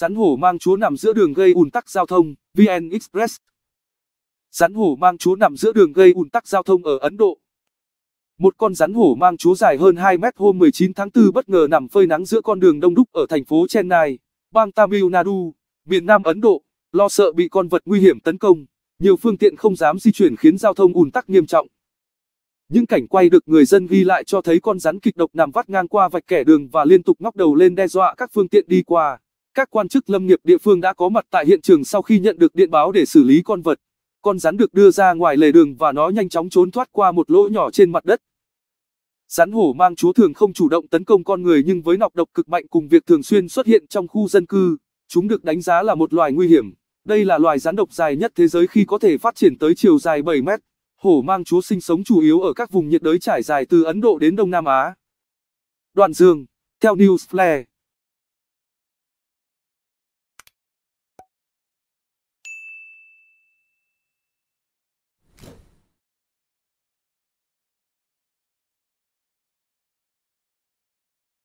Rắn hổ mang chúa nằm giữa đường gây ùn tắc giao thông, VN Express. Rắn hổ mang chúa nằm giữa đường gây ùn tắc giao thông ở Ấn Độ. Một con rắn hổ mang chúa dài hơn 2 mét hôm 19 tháng 4 bất ngờ nằm phơi nắng giữa con đường đông đúc ở thành phố Chennai, bang Tamil Nadu, miền Nam Ấn Độ, lo sợ bị con vật nguy hiểm tấn công. Nhiều phương tiện không dám di chuyển khiến giao thông ùn tắc nghiêm trọng. Những cảnh quay được người dân ghi lại cho thấy con rắn kịch độc nằm vắt ngang qua vạch kẻ đường và liên tục ngóc đầu lên đe dọa các phương tiện đi qua. Các quan chức lâm nghiệp địa phương đã có mặt tại hiện trường sau khi nhận được điện báo để xử lý con vật. Con rắn được đưa ra ngoài lề đường và nó nhanh chóng trốn thoát qua một lỗ nhỏ trên mặt đất. Rắn hổ mang chúa thường không chủ động tấn công con người nhưng với nọc độc cực mạnh cùng việc thường xuyên xuất hiện trong khu dân cư, chúng được đánh giá là một loài nguy hiểm. Đây là loài rắn độc dài nhất thế giới khi có thể phát triển tới chiều dài 7 mét. Hổ mang chúa sinh sống chủ yếu ở các vùng nhiệt đới trải dài từ Ấn Độ đến Đông Nam Á. Đoàn Dương, theo Newsflare.